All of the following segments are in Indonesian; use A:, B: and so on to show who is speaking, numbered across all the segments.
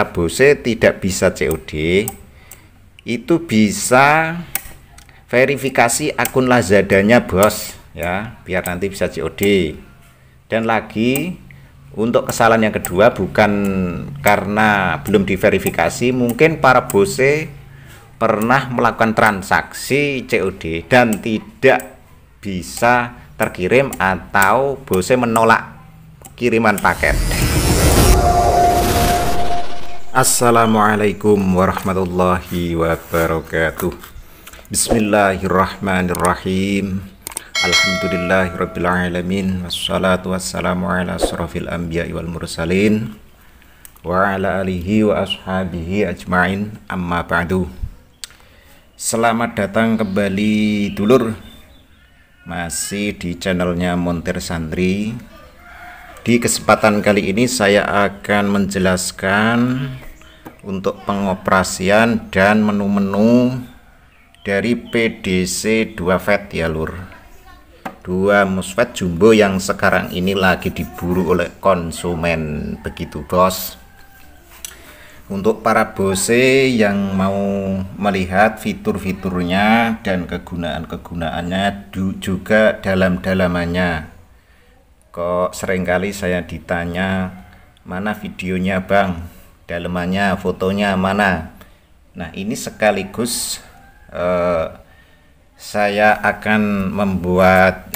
A: Labose tidak bisa COD itu bisa verifikasi akun Lazadanya bos ya biar nanti bisa COD dan lagi untuk kesalahan yang kedua bukan karena belum diverifikasi mungkin para bose pernah melakukan transaksi COD dan tidak bisa terkirim atau bose menolak kiriman paket Assalamualaikum warahmatullahi wabarakatuh Bismillahirrahmanirrahim Alhamdulillahirrabbilalamin Wassalatu wassalamu ala surafil anbiya wal mursalin Wa ala alihi wa ashabihi ajmain amma ba'du Selamat datang kembali dulur Masih di channelnya Montir Santri di kesempatan kali ini saya akan menjelaskan untuk pengoperasian dan menu-menu dari PDC 2 FET ya lur. Dua MOSFET jumbo yang sekarang ini lagi diburu oleh konsumen begitu bos. Untuk para bose yang mau melihat fitur-fiturnya dan kegunaan-kegunaannya juga dalam-dalamannya Kok seringkali saya ditanya mana videonya bang, dalemannya, fotonya mana. Nah ini sekaligus eh, saya akan membuat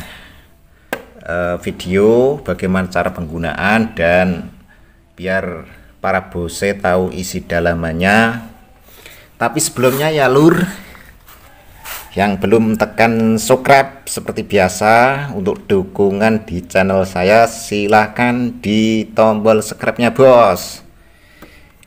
A: eh, video bagaimana cara penggunaan dan biar para bose tahu isi dalamannya. Tapi sebelumnya ya lur yang belum tekan subscribe seperti biasa untuk dukungan di channel saya silahkan di tombol subscribe nya bos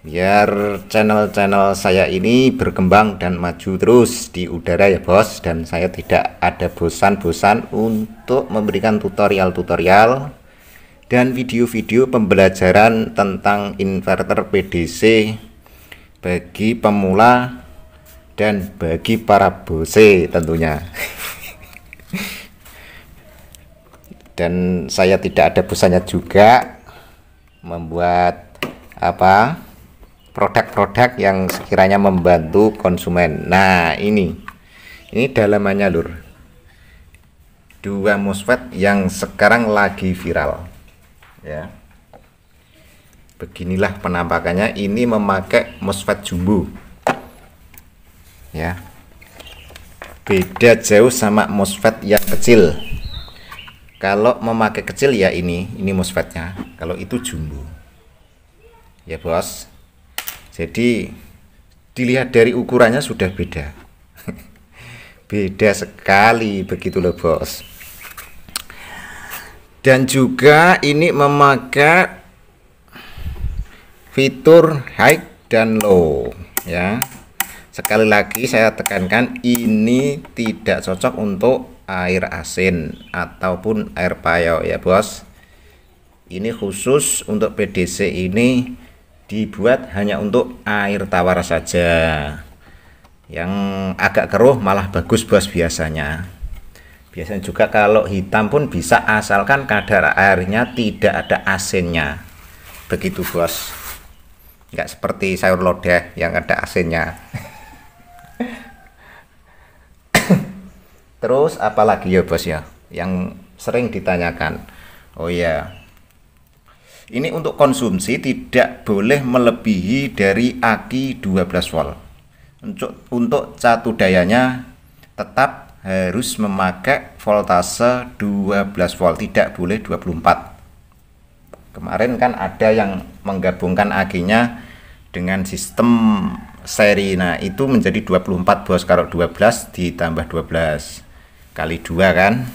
A: biar channel-channel saya ini berkembang dan maju terus di udara ya bos dan saya tidak ada bosan-bosan untuk memberikan tutorial-tutorial dan video-video pembelajaran tentang inverter PDC bagi pemula dan bagi para bose tentunya dan saya tidak ada busanya juga membuat apa produk-produk yang sekiranya membantu konsumen nah ini ini dalamannya lur dua MOSFET yang sekarang lagi viral ya beginilah penampakannya ini memakai MOSFET jumbo ya beda jauh sama MOSFET yang kecil kalau memakai kecil ya ini ini MOSFETnya kalau itu jumbo ya bos jadi dilihat dari ukurannya sudah beda beda sekali begitu loh bos dan juga ini memakai fitur high dan low ya sekali lagi saya tekankan ini tidak cocok untuk air asin ataupun air payau ya bos ini khusus untuk PDC ini dibuat hanya untuk air tawar saja yang agak keruh malah bagus bos biasanya biasanya juga kalau hitam pun bisa asalkan kadar airnya tidak ada asinnya begitu bos nggak seperti sayur lodeh yang ada asinnya Terus apalagi ya bos ya yang sering ditanyakan. Oh ya. Ini untuk konsumsi tidak boleh melebihi dari aki 12 volt. Untuk untuk catu dayanya tetap harus memakai voltase 12 volt, tidak boleh 24. Kemarin kan ada yang menggabungkan akinya dengan sistem seri. Nah, itu menjadi 24 bos kalau 12 ditambah 12 kali dua kan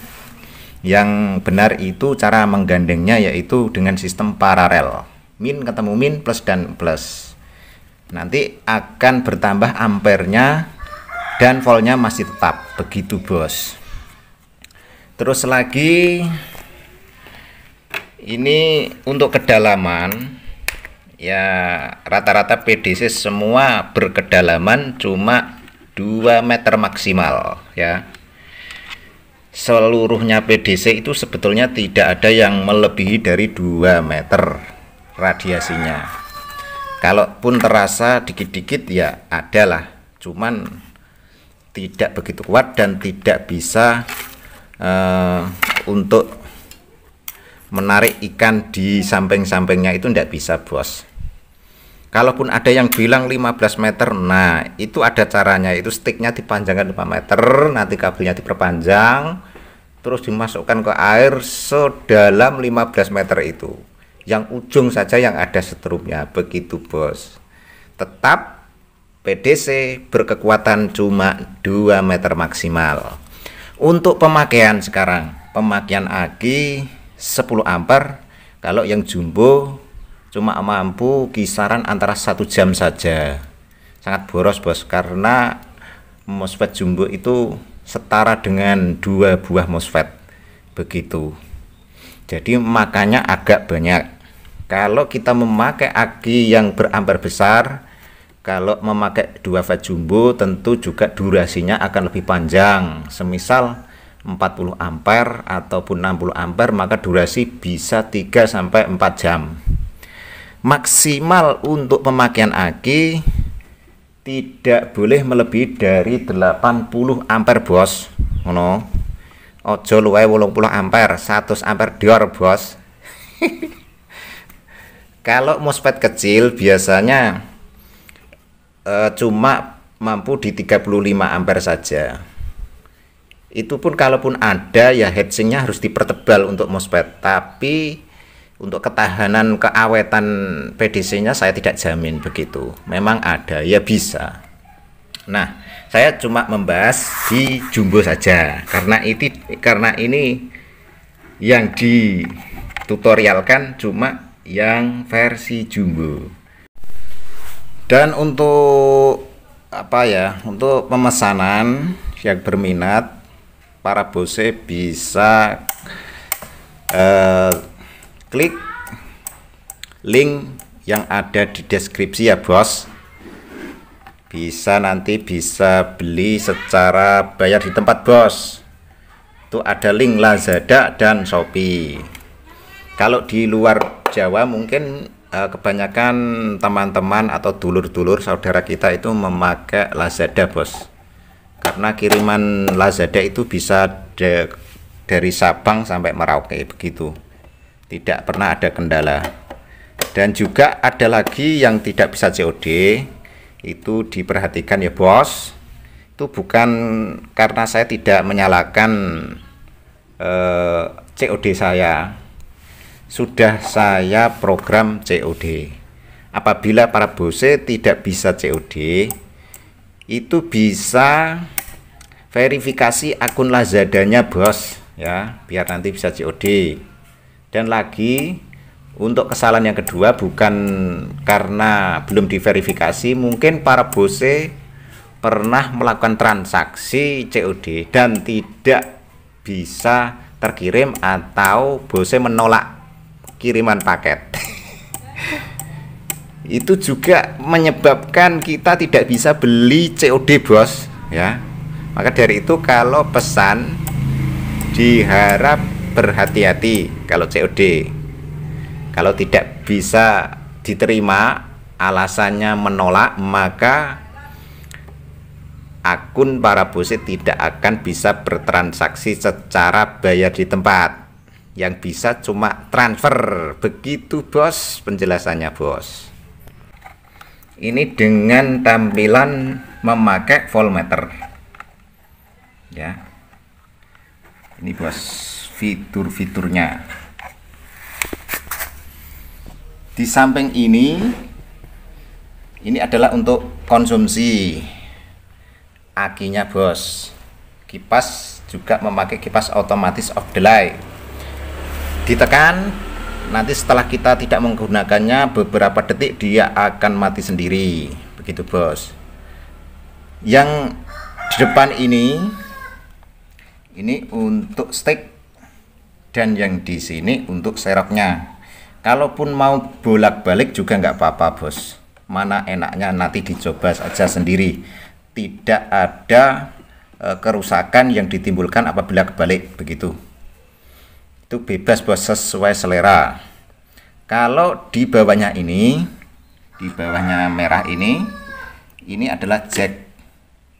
A: yang benar itu cara menggandengnya yaitu dengan sistem paralel min ketemu min plus dan plus nanti akan bertambah ampernya dan voltnya masih tetap begitu bos terus lagi ini untuk kedalaman ya rata-rata PDC semua berkedalaman cuma 2 meter maksimal ya seluruhnya PDC itu sebetulnya tidak ada yang melebihi dari 2 meter radiasinya kalaupun terasa dikit-dikit ya adalah cuman tidak begitu kuat dan tidak bisa uh, untuk menarik ikan di samping-sampingnya itu tidak bisa bos kalaupun ada yang bilang 15 meter nah itu ada caranya itu sticknya dipanjangkan 5 meter nanti kabelnya diperpanjang terus dimasukkan ke air sedalam 15 meter itu yang ujung saja yang ada setrumnya begitu bos tetap PDC berkekuatan cuma 2 meter maksimal untuk pemakaian sekarang pemakaian aki 10 ampere kalau yang jumbo cuma mampu kisaran antara satu jam saja sangat boros bos karena MOSFET jumbo itu setara dengan dua buah MOSFET begitu jadi makanya agak banyak kalau kita memakai aki yang berampar besar kalau memakai dua fat jumbo tentu juga durasinya akan lebih panjang semisal 40 ampere ataupun 60 ampere maka durasi bisa 3 sampai 4 jam maksimal untuk pemakaian aki tidak boleh melebihi dari 80 ampere bos ngono ojo luwe 80 ampere 100 ampere dior bos kalau MOSFET kecil biasanya e, cuma mampu di 35 ampere saja itu pun kalaupun ada ya heatsinknya harus dipertebal untuk MOSFET tapi untuk ketahanan keawetan PDC-nya saya tidak jamin begitu. Memang ada ya bisa. Nah, saya cuma membahas di jumbo saja karena ini karena ini yang ditutorialkan cuma yang versi jumbo. Dan untuk apa ya? Untuk pemesanan yang berminat para bose bisa eh, klik link yang ada di deskripsi ya bos bisa nanti bisa beli secara bayar di tempat bos itu ada link Lazada dan Shopee kalau di luar Jawa mungkin eh, kebanyakan teman-teman atau dulur-dulur saudara kita itu memakai Lazada bos karena kiriman Lazada itu bisa de dari Sabang sampai Merauke begitu tidak pernah ada kendala dan juga ada lagi yang tidak bisa COD itu diperhatikan ya bos itu bukan karena saya tidak menyalakan eh, COD saya sudah saya program COD apabila para bose tidak bisa COD itu bisa verifikasi akun Lazadanya bos ya biar nanti bisa COD dan lagi untuk kesalahan yang kedua bukan karena belum diverifikasi mungkin para bose pernah melakukan transaksi COD dan tidak bisa terkirim atau bose menolak kiriman paket itu juga menyebabkan kita tidak bisa beli COD bos ya maka dari itu kalau pesan diharap berhati-hati kalau COD. Kalau tidak bisa diterima alasannya menolak, maka akun para bose tidak akan bisa bertransaksi secara bayar di tempat. Yang bisa cuma transfer. Begitu bos penjelasannya bos. Ini dengan tampilan memakai voltmeter. Ya. Ini bos fitur-fiturnya. Di samping ini, ini adalah untuk konsumsi. Akinya bos. Kipas juga memakai kipas otomatis off the light. Ditekan, nanti setelah kita tidak menggunakannya beberapa detik dia akan mati sendiri. Begitu bos. Yang di depan ini ini untuk stick dan yang di sini untuk seroknya, kalaupun mau bolak-balik juga nggak apa-apa bos mana enaknya nanti dicoba saja sendiri tidak ada e, kerusakan yang ditimbulkan apabila kebalik begitu itu bebas bos sesuai selera kalau di bawahnya ini di bawahnya merah ini ini adalah jack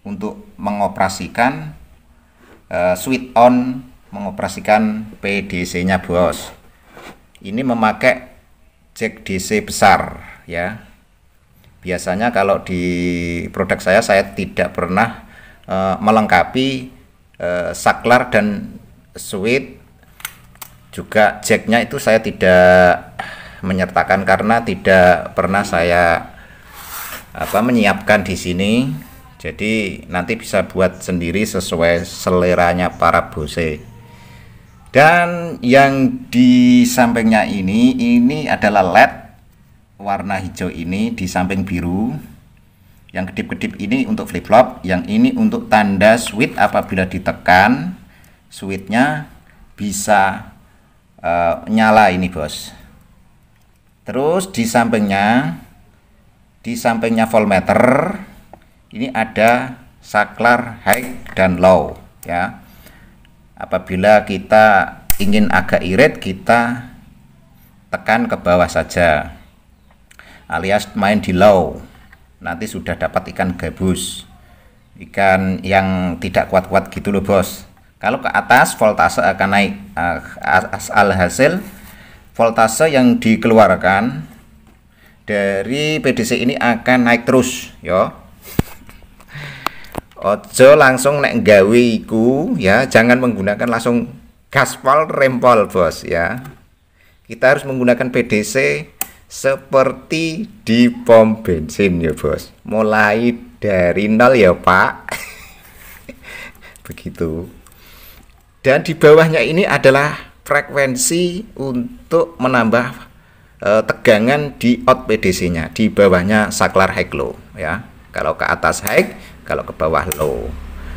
A: untuk mengoperasikan uh, switch on mengoperasikan PDC-nya bos. Ini memakai jack DC besar ya. Biasanya kalau di produk saya saya tidak pernah uh, melengkapi uh, saklar dan switch juga jacknya itu saya tidak menyertakan karena tidak pernah saya apa menyiapkan di sini jadi nanti bisa buat sendiri sesuai seleranya para bose dan yang di sampingnya ini ini adalah led warna hijau ini di samping biru yang kedip-kedip ini untuk flip flop yang ini untuk tanda switch apabila ditekan switchnya bisa uh, nyala ini bos terus di sampingnya di sampingnya voltmeter ini ada saklar high dan low ya apabila kita ingin agak irit kita tekan ke bawah saja alias main di low nanti sudah dapat ikan gabus ikan yang tidak kuat-kuat gitu loh bos kalau ke atas voltase akan naik ah, asal hasil voltase yang dikeluarkan dari PDC ini akan naik terus ya Ojo langsung nek gawe iku ya, jangan menggunakan langsung gaspol rempol bos ya. Kita harus menggunakan PDC seperti di pom bensin ya bos. Mulai dari nol ya pak. Begitu. Dan di bawahnya ini adalah frekuensi untuk menambah eh, tegangan di out PDC-nya di bawahnya saklar high low ya. Kalau ke atas high kalau ke bawah low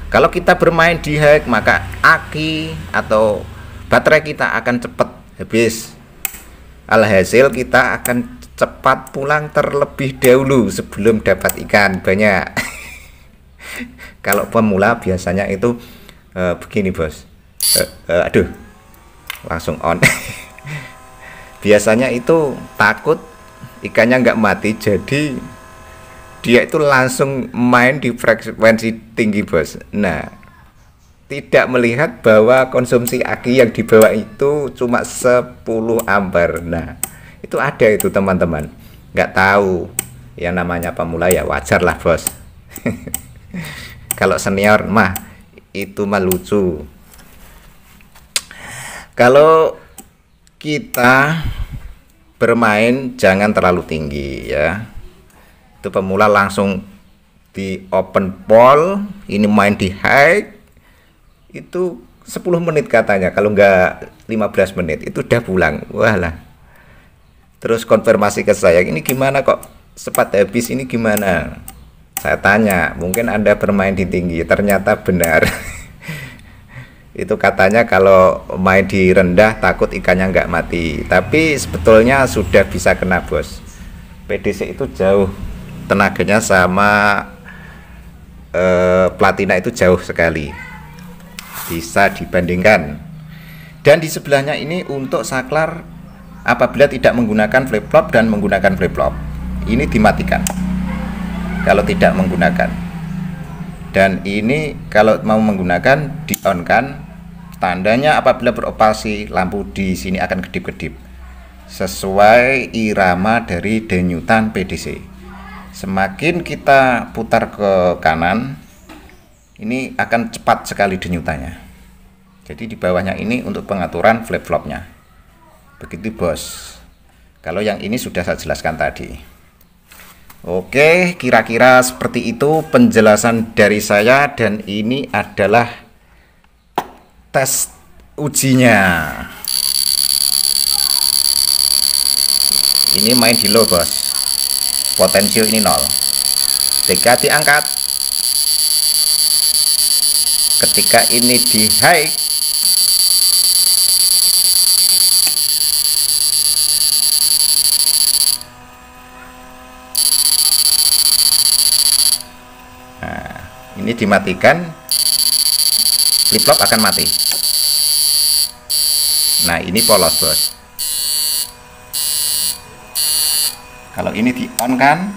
A: kalau kita bermain di high maka aki atau baterai kita akan cepat habis alhasil kita akan cepat pulang terlebih dahulu sebelum dapat ikan banyak kalau pemula biasanya itu uh, begini bos uh, uh, aduh langsung on biasanya itu takut ikannya nggak mati jadi dia itu langsung main di frekuensi tinggi bos nah tidak melihat bahwa konsumsi aki yang dibawa itu cuma 10 amper nah itu ada itu teman-teman nggak tahu yang namanya pemula ya wajar lah bos kalau senior mah itu mah lucu kalau kita bermain jangan terlalu tinggi ya itu pemula langsung di open poll ini main di high itu 10 menit katanya kalau nggak 15 menit itu udah pulang wah lah terus konfirmasi ke saya ini gimana kok sepat habis ini gimana saya tanya mungkin anda bermain di tinggi ternyata benar itu katanya kalau main di rendah takut ikannya enggak mati tapi sebetulnya sudah bisa kena bos PDC itu jauh tenaganya sama eh, platina itu jauh sekali bisa dibandingkan dan di sebelahnya ini untuk saklar apabila tidak menggunakan flip flop dan menggunakan flip flop ini dimatikan kalau tidak menggunakan dan ini kalau mau menggunakan di on kan tandanya apabila beroperasi lampu di sini akan kedip-kedip sesuai irama dari denyutan PDC semakin kita putar ke kanan ini akan cepat sekali denyutannya jadi di bawahnya ini untuk pengaturan flip-flopnya begitu bos kalau yang ini sudah saya jelaskan tadi oke kira-kira seperti itu penjelasan dari saya dan ini adalah tes ujinya ini main di low bos Potensio ini nol. Ketika diangkat, ketika ini di high, nah, ini dimatikan, flip-flop akan mati. Nah, ini polos, bos. kalau ini di on kan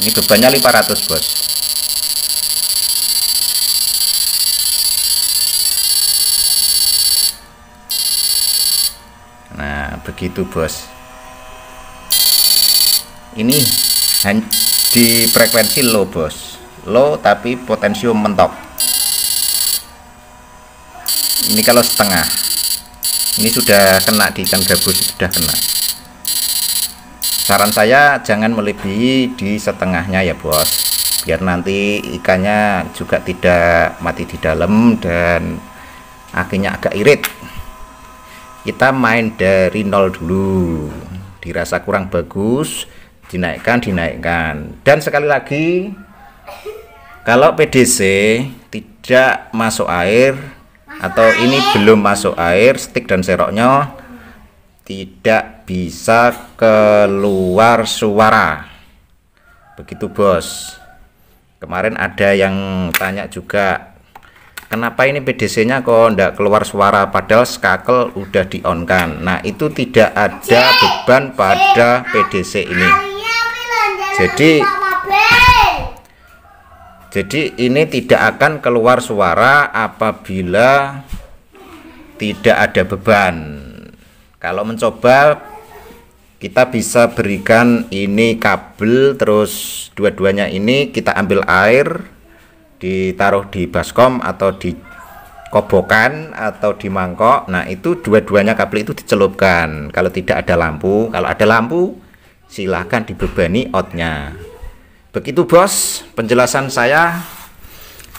A: ini bebannya 500 bos nah begitu bos ini di frekuensi low bos low tapi potensium mentok ini kalau setengah ini sudah kena di ikan gabus sudah kena saran saya jangan melebihi di setengahnya ya bos biar nanti ikannya juga tidak mati di dalam dan akhirnya agak irit kita main dari nol dulu dirasa kurang bagus dinaikkan dinaikkan dan sekali lagi kalau PDC tidak masuk air atau ini belum masuk air stick dan seroknya tidak bisa keluar suara begitu bos kemarin ada yang tanya juga kenapa ini PDC nya kok tidak keluar suara padahal skakel udah di on kan nah itu tidak ada beban pada PDC ini jadi jadi ini tidak akan keluar suara apabila tidak ada beban kalau mencoba kita bisa berikan ini kabel terus dua-duanya ini kita ambil air ditaruh di baskom atau di kobokan atau di mangkok nah itu dua-duanya kabel itu dicelupkan kalau tidak ada lampu kalau ada lampu silahkan dibebani outnya begitu bos penjelasan saya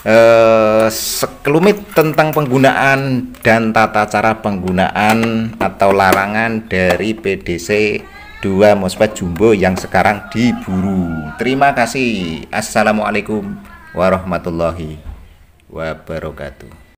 A: Eh, sekelumit tentang penggunaan dan tata cara penggunaan atau larangan dari PDC 2 Mosfet Jumbo yang sekarang diburu. Terima kasih. Assalamualaikum warahmatullahi wabarakatuh.